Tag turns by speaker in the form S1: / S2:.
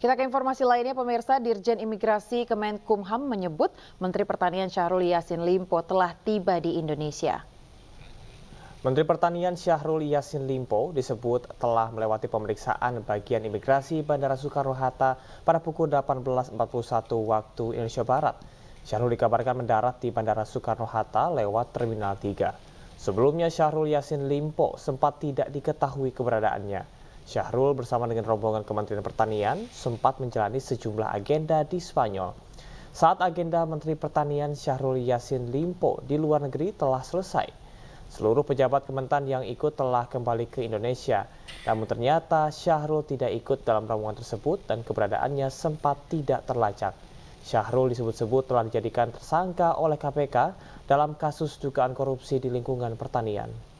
S1: Kita ke informasi lainnya pemirsa, Dirjen Imigrasi Kemenkumham menyebut Menteri Pertanian Syahrul Yassin Limpo telah tiba di Indonesia.
S2: Menteri Pertanian Syahrul Yassin Limpo disebut telah melewati pemeriksaan bagian imigrasi Bandara Soekarno-Hatta pada pukul 18.41 waktu Indonesia Barat. Syahrul dikabarkan mendarat di Bandara Soekarno-Hatta lewat Terminal 3. Sebelumnya Syahrul Yassin Limpo sempat tidak diketahui keberadaannya. Syahrul bersama dengan rombongan Kementerian Pertanian sempat menjalani sejumlah agenda di Spanyol. Saat agenda Menteri Pertanian Syahrul Yasin Limpo di luar negeri telah selesai, seluruh pejabat Kementan yang ikut telah kembali ke Indonesia. Namun ternyata Syahrul tidak ikut dalam rombongan tersebut dan keberadaannya sempat tidak terlacak. Syahrul disebut-sebut telah dijadikan tersangka oleh KPK dalam kasus dugaan korupsi di lingkungan pertanian.